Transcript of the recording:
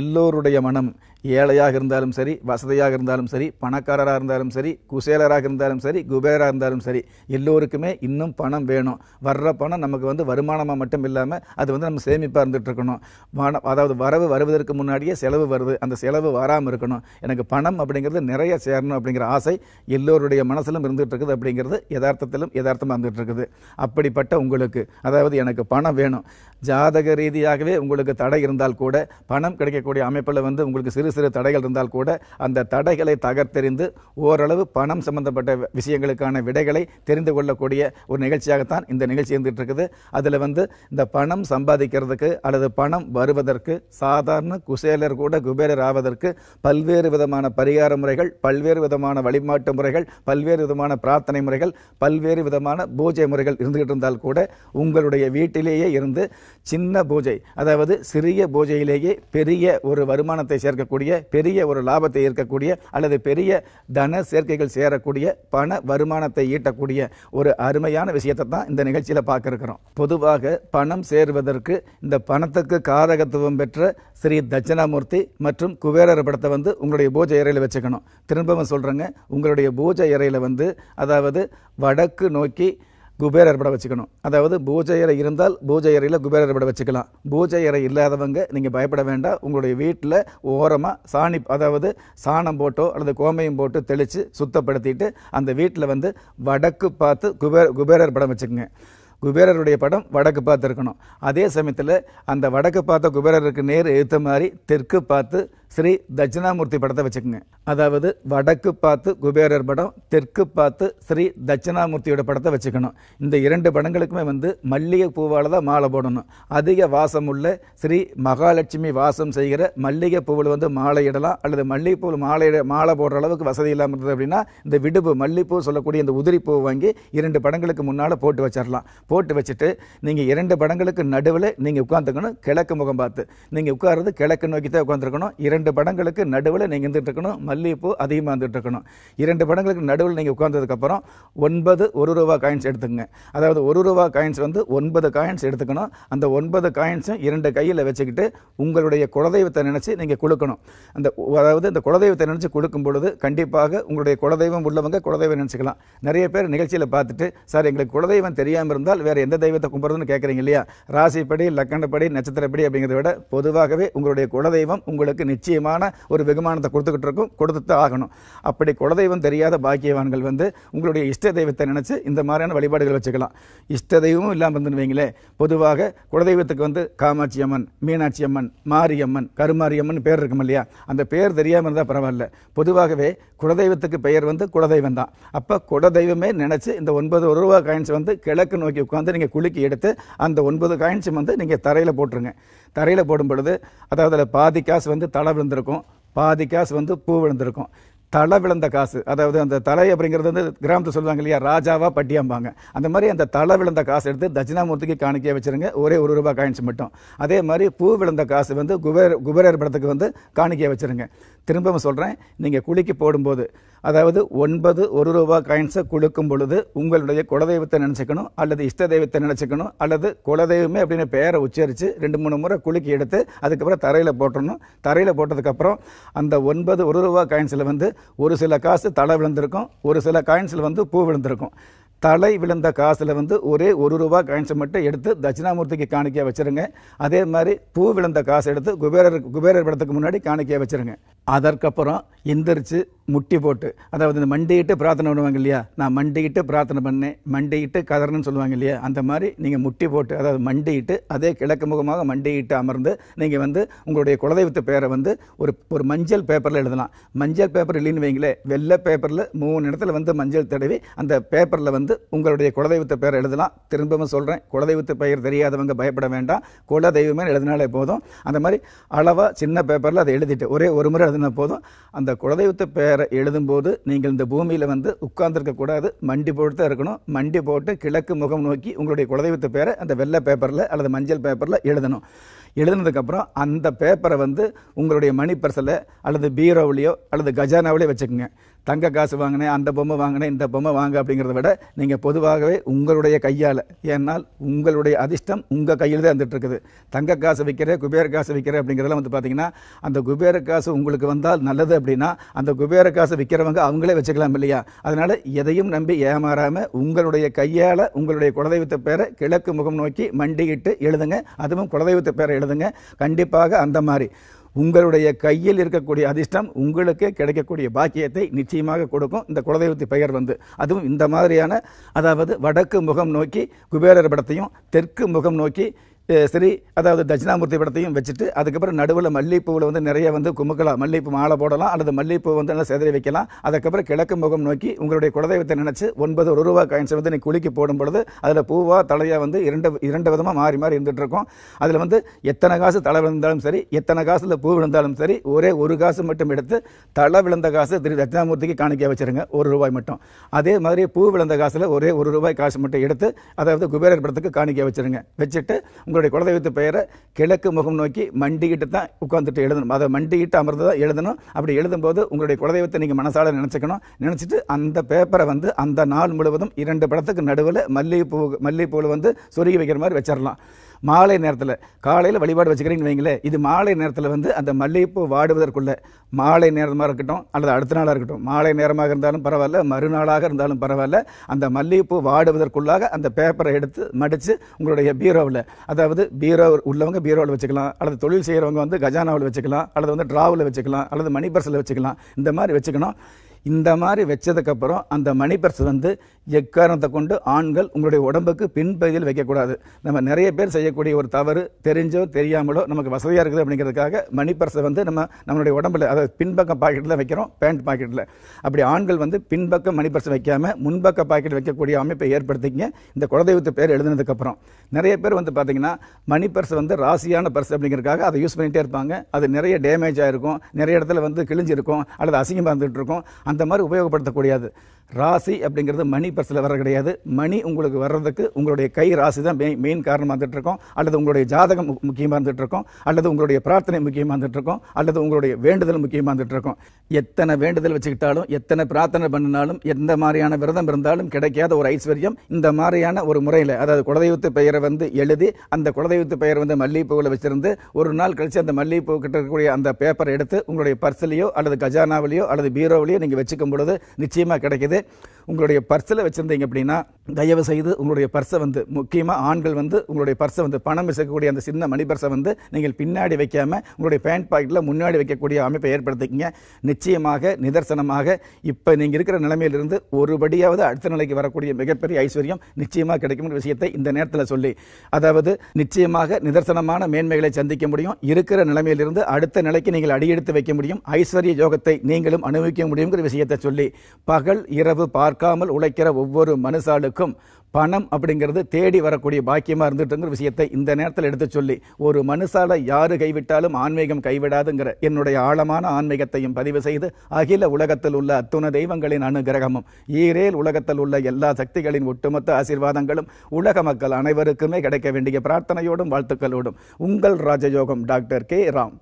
எல்லோருடைய மனம் ஏழையாக இருந்தாலும் சரி வசதியாக இருந்தாலும் சரி பணக்காரராக இருந்தாலும் சரி குசேலராக இருந்தாலும் சரி குபேராக இருந்தாலும் சரி எல்லோருக்குமே இன்னும் பணம் வேணும் வர்ற பணம் நமக்கு வந்து வருமானமாக மட்டும் இல்லாமல் அது வந்து நம்ம சேமிப்பாக இருந்துகிட்ருக்கணும் பணம் அதாவது வரவு வருவதற்கு முன்னாடியே செலவு வருது அந்த செலவு வராமல் இருக்கணும் எனக்கு பணம் அப்படிங்கிறது நிறைய சேரணும் அப்படிங்கிற ஆசை எல்லோருடைய மனசிலும் இருந்துகிட்ருக்குது அப்படிங்கிறது யதார்த்தத்திலும் யதார்த்தமாக இருந்துகிட்ருக்குது அப்படிப்பட்ட உங்களுக்கு அதாவது எனக்கு பணம் வேணும் ஜாதக ரீதியாகவே உங்களுக்கு தடை இருந்தால் கூட பணம் கிடை கிடைக்கக்கூடிய அமைப்பில் வந்து உங்களுக்கு சிறு சிறு தடைகள் இருந்தால் கூட அந்த தடைகளை தகர்த்தெறிந்து ஓரளவு பணம் சம்பந்தப்பட்ட விஷயங்களுக்கான விடைகளை தெரிந்து கொள்ளக்கூடிய ஒரு நிகழ்ச்சியாகத்தான் இந்த நிகழ்ச்சி இருந்துகிட்டு இருக்குது அதில் வந்து இந்த பணம் சம்பாதிக்கிறதுக்கு அல்லது பணம் வருவதற்கு சாதாரண குசேலர் கூட குபேரர் ஆவதற்கு பல்வேறு விதமான பரிகார முறைகள் பல்வேறு விதமான வழிபாட்டு முறைகள் பல்வேறு விதமான பிரார்த்தனை முறைகள் பல்வேறு விதமான பூஜை முறைகள் இருந்துகிட்டு இருந்தால் கூட உங்களுடைய வீட்டிலேயே இருந்து சின்ன பூஜை அதாவது சிறிய பூஜையிலேயே பெரிய பெரிய ஒரு வருமானத்தை சேர்க்கக்கூடிய பெரிய ஒரு லாபத்தை ஈர்க்கக்கூடிய அல்லது பெரிய தன சேர்க்கைகள் சேரக்கூடிய பண வருமானத்தை ஈட்டக்கூடிய ஒரு அருமையான விஷயத்தை தான் இந்த நிகழ்ச்சியில் பார்க்க பொதுவாக பணம் சேருவதற்கு இந்த பணத்துக்கு காரகத்துவம் பெற்ற ஸ்ரீ தட்சிணாமூர்த்தி மற்றும் குபேரர் படத்தை வந்து உங்களுடைய பூஜை இறையில் வச்சுக்கணும் திரும்பவும் சொல்கிறேங்க உங்களுடைய பூஜை இறையில் வந்து அதாவது வடக்கு நோக்கி குபேர ஏற்பட வச்சுக்கணும் அதாவது பூஜை அறை இருந்தால் பூஜை அறையில் குபேர ஏற்பட வச்சுக்கலாம் பூஜை அறை இல்லாதவங்க நீங்கள் பயப்பட வேண்டாம் உங்களுடைய வீட்டில் ஓரமாக சாணி அதாவது சாணம் போட்டோ அல்லது கோமையும் போட்டு தெளித்து சுத்தப்படுத்திட்டு அந்த வீட்டில் வந்து வடக்கு பார்த்து குபேர குபேரர் படம் வச்சுக்கோங்க குபேரருடைய படம் வடக்கு பார்த்து இருக்கணும் அதே சமயத்தில் அந்த வடக்கு பார்த்த குபேரருக்கு நேர் எழுத்த மாதிரி தெற்கு பார்த்து ஸ்ரீ தட்சிணாமூர்த்தி படத்தை வச்சுக்கோங்க அதாவது வடக்கு பார்த்து குபேரர் படம் தெற்கு பார்த்து ஸ்ரீ தட்சிணாமூர்த்தியோட படத்தை வச்சுக்கணும் இந்த இரண்டு படங்களுக்குமே வந்து மல்லிகை பூவால் தான் மாலை போடணும் அதிக வாசம் உள்ள ஸ்ரீ மகாலட்சுமி வாசம் செய்கிற மல்லிகை பூவில் வந்து மாலை இடலாம் அல்லது மல்லிகைப்பூவில் மாலை மாலை போடுற அளவுக்கு வசதி இல்லாமல் இருந்தது அப்படின்னா இந்த விடுப்பு மல்லிகைப்பூ சொல்லக்கூடிய இந்த உதிரிப்பூ வாங்கி இரண்டு படங்களுக்கு முன்னால் போட்டு வச்சிடலாம் போட்டு வச்சுட்டு நீங்கள் இரண்டு படங்களுக்கு நடுவில் நீங்கள் உட்காந்துக்கணும் கிழக்கு முகம் பார்த்து நீங்கள் உட்கார்றது கிழக்கு நோக்கி தான் உட்காந்துருக்கணும் இரண்டு இரண்டு படங்களுக்கு நடுவில் நீங்கள் இருந்துகிட்ருக்கணும் மல்லிகைப்பூ அதிகமாக இருந்துகிட்ருக்கணும் இரண்டு படங்களுக்கு நடுவில் நீங்கள் உட்காந்ததுக்கப்புறம் ஒன்பது ஒரு ரூபா காயின்ஸ் எடுத்துங்க அதாவது ஒரு ரூபா காயின்ஸ் வந்து ஒன்பது காயின்ஸ் எடுத்துக்கணும் அந்த ஒன்பது காயின்ஸும் இரண்டு கையில் வச்சுக்கிட்டு உங்களுடைய குலதெய்வத்தை நினச்சி நீங்கள் கொடுக்கணும் அந்த அதாவது இந்த குலதெய்வத்தை நினச்சி கொடுக்கும் பொழுது கண்டிப்பாக உங்களுடைய குலதெய்வம் உள்ளவங்க குலதெய்வம் நினச்சிக்கலாம் நிறைய பேர் நிகழ்ச்சியில் பார்த்துட்டு சார் எங்களுக்கு குலதெய்வம் தெரியாமல் இருந்தால் வேறு எந்த தெய்வத்தை கும்பிட்றதுன்னு கேட்குறீங்க இல்லையா ராசிப்படி லக்கணப்படி நட்சத்திரப்படி அப்படிங்கிறத விட பொதுவாகவே உங்களுடைய குலதெய்வம் உங்களுக்கு நிச்சயம் நிச்சயமான ஒரு வெகுமானத்தை கொடுத்துக்கிட்டு இருக்கும் கொடுத்துட்டு ஆகணும் அப்படி குலதெய்வம் தெரியாத பாக்கியவான்கள் வந்து உங்களுடைய இஷ்ட தெய்வத்தை நினச்சி இந்த மாதிரியான வழிபாடுகள் வச்சுக்கலாம் இஷ்ட தெய்வமும் இல்லாமல் இருந்துருவீங்களே பொதுவாக குலதெய்வத்துக்கு வந்து காமாட்சி அம்மன் மீனாட்சி அம்மன் மாரியம்மன் கருமாரியம்மன் பேர் இருக்கும் இல்லையா அந்த பேர் தெரியாமல் இருந்தால் பரவாயில்ல பொதுவாகவே குலதெய்வத்துக்கு பெயர் வந்து குலதெய்வம் தான் அப்போ குலதெய்வமே நினச்சி இந்த ஒன்பது ஒரு ரூபா காயின்ஸ் வந்து கிழக்கு நோக்கி உட்காந்து நீங்கள் குலுக்கி எடுத்து அந்த ஒன்பது காயின்ஸும் வந்து நீங்கள் தரையில் போட்டுருங்க தரையில் போடும் பொழுது அதாவது அதில் பாதி காசு வந்து தலை விழுந்திருக்கும் பாதி காசு வந்து பூ விழுந்திருக்கும் தலை விழுந்த காசு அதாவது அந்த தலை அப்படிங்கிறது வந்து கிராமத்தை சொல்லுவாங்க இல்லையா ராஜாவா பட்டியாம்பாங்க அந்த மாதிரி அந்த தலை விழுந்த காசு எடுத்து தட்சிணாமூர்த்திக்கு காணிக்கையாக வச்சுருங்க ஒரே ஒரு ரூபாய் காயின்ஸ் மட்டும் அதே மாதிரி பூ விழுந்த காசு வந்து குபேர் குபேரர் படத்துக்கு வந்து காணிக்கையாக வச்சுருங்க திரும்பவும் சொல்கிறேன் நீங்கள் குளிக்கு போடும்போது அதாவது ஒன்பது ஒரு ரூபா காயின்ஸை குளுக்கும் பொழுது உங்களுடைய குலதெய்வத்தை நினச்சிக்கணும் அல்லது இஷ்ட தெய்வத்தை நினச்சிக்கணும் அல்லது குலதெய்வமே அப்படின்னு பேரை உச்சரித்து ரெண்டு மூணு முறை குளிக்கி எடுத்து அதுக்கப்புறம் தரையில் போட்டுடணும் தரையில் போட்டதுக்கப்புறம் அந்த ஒன்பது ஒரு ரூபா காயின்ஸில் வந்து ஒரு சில காசு தலை விழுந்திருக்கும் ஒரு சில காயின்ஸில் வந்து பூ விழுந்திருக்கும் தலை விழுந்த காசில் வந்து ஒரே ஒரு ரூபா காயின்ஸை மட்டும் எடுத்து தட்சிணாமூர்த்திக்கு காணிக்கையாக வச்சுருங்க அதே மாதிரி பூ விழுந்த காசு எடுத்து குபேரர் குபேரர் படத்துக்கு முன்னாடி காணிக்கையாக வச்சுருங்க அதற்கப்புறம் எந்திரிச்சு முட்டி போட்டு அதாவது இந்த மண்டிகிட்டு பிரார்த்தனை பண்ணுவாங்க இல்லையா நான் மண்டிகிட்டு பிரார்த்தனை பண்ணேன் மண்டிகிட்டு கதறணுன்னு சொல்லுவாங்க இல்லையா அந்த மாதிரி நீங்கள் முட்டி போட்டு அதாவது மண்டிகிட்டு அதே கிழக்கு முகமாக மண்டிகிட்டு அமர்ந்து நீங்கள் வந்து உங்களுடைய குலதெய்வத்து பேரை வந்து ஒரு ஒரு மஞ்சள் பேப்பரில் எழுதலாம் மஞ்சள் பேப்பர் இல்லைன்னு வைங்களே வெள்ளை பேப்பரில் மூணு இடத்துல வந்து மஞ்சள் தடவி அந்த பேப்பரில் வந்து உங்களுடைய குலதெய்வத்து பேரை எழுதலாம் திரும்பவும் சொல்கிறேன் குலதெய்வத்து பெயர் தெரியாதவங்க பயப்பட வேண்டாம் குலதெய்வமே எழுதினாலே போதும் அந்த மாதிரி அளவாக சின்ன பேப்பரில் அதை எழுதிட்டு ஒரே ஒரு முறை எழுதினா போதும் அந்த குலதெய்வத்தை பேரை எழுதும்போது நீங்கள் இந்த பூமியில் வந்து உட்கார்ந்துருக்கக்கூடாது மண்டி போட்டு தான் இருக்கணும் மண்டி போட்டு கிழக்கு முகம் நோக்கி உங்களுடைய குலதெய்வத்தை பேரை அந்த வெள்ளை பேப்பரில் அல்லது மஞ்சள் பேப்பரில் எழுதணும் எழுதுனதுக்கப்புறம் அந்த பேப்பரை வந்து உங்களுடைய மணிப்பர்சலை அல்லது பீரோவிலையோ அல்லது கஜானாவிலையோ வச்சுக்கோங்க தங்க காசு வாங்கினேன் அந்த பொம்மை வாங்கினேன் இந்த பொம்மை வாங்க அப்படிங்கிறத விட நீங்கள் பொதுவாகவே உங்களுடைய கையால் ஏன்னால் உங்களுடைய அதிர்ஷ்டம் உங்கள் கையில் தான் வந்துட்டுருக்குது தங்க காசு விற்கிற குபேர காசு விற்கிற அப்படிங்கிறதெல்லாம் வந்து பார்த்தீங்கன்னா அந்த குபேர காசு உங்களுக்கு வந்தால் நல்லது அப்படின்னா அந்த குபேர காசு விற்கிறவங்க அவங்களே வச்சுக்கலாம் இல்லையா அதனால் எதையும் நம்பி ஏமாறாமல் உங்களுடைய கையால் உங்களுடைய குலதெய்வத்தை பேரை கிழக்கு முகம் நோக்கி மண்டியிட்டு எழுதுங்க அதுவும் குலதெய்வத்தை பேரை எழுதுங்க கண்டிப்பாக அந்த மாதிரி உங்களுடைய கையில் இருக்கக்கூடிய அதிர்ஷ்டம் உங்களுக்கே கிடைக்கக்கூடிய பாக்கியத்தை நிச்சயமாக கொடுக்கும் இந்த குலதெய்வத்து பெயர் வந்து அதுவும் இந்த மாதிரியான அதாவது வடக்கு முகம் நோக்கி குபேரர் படத்தையும் தெற்கு முகம் நோக்கி சரி அதாவது தட்சிணாமூர்த்தி படத்தையும் வச்சுட்டு அதுக்கப்புறம் நடுவில் மல்லிகைப்பூவில் வந்து நிறைய வந்து குமுக்கலாம் மல்லிகைப்பூ மாலை போடலாம் அல்லது மல்லிகைப்பூ வந்து நல்லா சிதறி வைக்கலாம் அதுக்கப்புறம் கிழக்கு முகம் நோக்கி உங்களுடைய குலதெய்வத்தை நினச்சி ஒன்பது ஒரு ரூபா காயின்ஸை வந்து நீ குளிக்கி போடும் பொழுது அதில் பூவா தலையாக வந்து இரண்டு இரண்டு விதமாக மாறி மாறி இருந்துகிட்ருக்கும் அதில் வந்து எத்தனை காசு தலை விழுந்தாலும் சரி எத்தனை காசில் பூ விழுந்தாலும் சரி ஒரே ஒரு காசு மட்டும் எடுத்து தலை விழுந்த காசு திரு தட்சிணாமூர்த்திக்கு காணிக்க வச்சுருங்க ஒரு ரூபாய் மட்டும் அதே மாதிரி பூ விழுந்த காசில் ஒரே ஒரு ரூபாய் காசு மட்டும் எடுத்து அதாவது குபேரர் படத்துக்கு காணிக்க வச்சுருங்க வச்சுட்டு உங்களுடைய குலதெய்வத்து பெயரை கிழக்கு முகம் நோக்கி மண்டிக்கிட்டு தான் உட்காந்துட்டு எழுதணும் அதை மண்டிக்கிட்டு அமர்ந்து தான் எழுதணும் அப்படி எழுதும்போது உங்களுடைய குலதெய்வத்தை நீங்கள் மனசால நினச்சிக்கணும் நினச்சிட்டு அந்த பேப்பரை வந்து அந்த நாள் முழுவதும் இரண்டு படத்துக்கு நடுவில் மல்லிகைப்பூ மல்லிகைப்பூவில் வந்து சொருகி வைக்கிற மாதிரி வச்சிடலாம் மாலை நேரத்தில் காலையில் வழிபாடு வச்சுக்கிறீங்கன்னு வைங்களே இது மாலை நேரத்தில் வந்து அந்த மல்லிகைப்பூ வாடுவதற்குள்ள மாலை நேரமாக இருக்கட்டும் அல்லது அடுத்த நாளாக இருக்கட்டும் மாலை நேரமாக இருந்தாலும் பரவாயில்ல மறுநாளாக இருந்தாலும் பரவாயில்ல அந்த மல்லிகைப்பூ வாடுவதற்குள்ளாக அந்த பேப்பரை எடுத்து மடித்து உங்களுடைய பீரோவில் அதாவது பீரோ உள்ளவங்க பீரோவில் வச்சுக்கலாம் அல்லது தொழில் செய்கிறவங்க வந்து கஜானாவில் வச்சுக்கலாம் அல்லது வந்து ட்ராவில் வச்சுக்கலாம் அல்லது மணி பர்ஸில் வச்சுக்கலாம் இந்த மாதிரி வச்சுக்கணும் இந்த மாதிரி வச்சதுக்கப்புறம் அந்த மணி பர்ஸ் வந்து எக்காரணத்தை கொண்டு ஆண்கள் உங்களுடைய உடம்புக்கு பின்பகுதியில் வைக்கக்கூடாது நம்ம நிறைய பேர் செய்யக்கூடிய ஒரு தவறு தெரிஞ்சோ தெரியாமலோ நமக்கு வசதியாக இருக்குது அப்படிங்கிறதுக்காக மணி பர்ஸை வந்து நம்ம நம்மளுடைய உடம்புல அதாவது பின்பக்கம் பாக்கெட்டில் வைக்கிறோம் பேண்ட் பாக்கெட்டில் அப்படி ஆண்கள் வந்து பின்பக்கம் மணி பர்ஸ் வைக்காமல் முன்பக்க பாக்கெட் வைக்கக்கூடிய அமைப்பை ஏற்படுத்திங்க இந்த குலதெய்வத்து பேர் எழுதுனதுக்கப்புறம் நிறைய பேர் வந்து பார்த்தீங்கன்னா மணி பர்ஸ் வந்து ராசியான பர்ஸ் அப்படிங்கிறதுக்காக அதை யூஸ் பண்ணிகிட்டே இருப்பாங்க அது நிறைய டேமேஜ் ஆகிருக்கும் நிறைய இடத்துல வந்து கிழிஞ்சிருக்கும் அல்லது அசிங்கமாக இருந்துகிட்டு இருக்கும் அந்த மாதிரி உபயோகப்படுத்தக்கூடியது ராசி அப்படிங்கிறது மணி பர்ஸில் வர கிடையாது மணி உங்களுக்கு வர்றதுக்கு உங்களுடைய கை ராசி தான் மெயின் மெயின் காரணமாக இருந்துகிட்ருக்கோம் அல்லது உங்களுடைய ஜாதகம் முக்கியமாக இருந்துகிட்ருக்கோம் அல்லது உங்களுடைய பிரார்த்தனை முக்கியமாக இருந்துகிட்ருக்கோம் அல்லது உங்களுடைய வேண்டுதல் முக்கியமாக இருந்துகிட்ருக்கோம் எத்தனை வேண்டுதல் வச்சுக்கிட்டாலும் எத்தனை பிரார்த்தனை பண்ணினாலும் எந்த மாதிரியான விரதம் இருந்தாலும் கிடைக்காத ஒரு ஐஸ்வர்யம் இந்த மாதிரியான ஒரு முறையில் அதாவது குலதெய்வத்து பெயரை வந்து எழுதி அந்த குலதெய்வத்து பெயர் வந்து மல்லிகைப்பூவில் வச்சுருந்து ஒரு நாள் கழித்து அந்த மல்லிகைப்பூ கிட்ட இருக்கக்கூடிய அந்த பேப்பரை எடுத்து உங்களுடைய பர்சிலையோ அல்லது கஜானாவிலையோ அல்லது பீரோவிலையோ நீங்கள் வச்சுக்கும் பொழுது நிச்சயமாக கிடைக்கிது உங்களுடைய பர்ஸில் வச்சுருந்தீங்க அப்படின்னா தயவு செய்து உங்களுடைய பர்ஸை வந்து முக்கியமாக ஆண்கள் வந்து உங்களுடைய பர்ஸை வந்து பணம் விசக்கக்கூடிய அந்த சின்ன மணி பர்ஸை வந்து நீங்கள் பின்னாடி வைக்காமல் உங்களுடைய பேண்ட் பாக்கெட்டில் முன்னாடி வைக்கக்கூடிய அமைப்பை ஏற்படுத்திக்கிங்க நிச்சயமாக நிதர்சனமாக இப்போ நீங்கள் இருக்கிற நிலைமையிலிருந்து ஒருபடியாவது அடுத்த நிலைக்கு வரக்கூடிய மிகப்பெரிய ஐஸ்வர்யம் நிச்சயமாக கிடைக்கும் விஷயத்தை இந்த நேரத்தில் சொல்லி அதாவது நிச்சயமாக நிதர்சனமான மேன்மைகளை சந்திக்க முடியும் இருக்கிற நிலைமையிலிருந்து அடுத்த நிலைக்கு நீங்கள் அடியெடுத்து வைக்க முடியும் ஐஸ்வர்ய யோகத்தை நீங்களும் அனுபவிக்க முடியுங்கிற விஷயத்தை சொல்லி பகல் இரவு பார்க்காமல் உழைக்கிற ஒவ்வொரு மனுஷாளுக்கும் பணம் அப்படிங்கிறது தேடி வரக்கூடிய பாக்கியமாக இருந்துட்டுங்கிற விஷயத்தை இந்த நேரத்தில் எடுத்து சொல்லி ஒரு மனுஷால யாரு கைவிட்டாலும் ஆன்மீகம் கைவிடாதுங்கிற என்னுடைய ஆழமான ஆன்மீகத்தையும் பதிவு செய்து அகில உலகத்தில் உள்ள அத்துண தெய்வங்களின் அனுகிரகமும் ஈரேல் உலகத்தில் உள்ள எல்லா சக்திகளின் ஒட்டுமொத்த ஆசீர்வாதங்களும் உலக மக்கள் அனைவருக்குமே கிடைக்க வேண்டிய பிரார்த்தனையோடும் வாழ்த்துக்களோடும் உங்கள் ராஜயோகம் டாக்டர் கே ராம்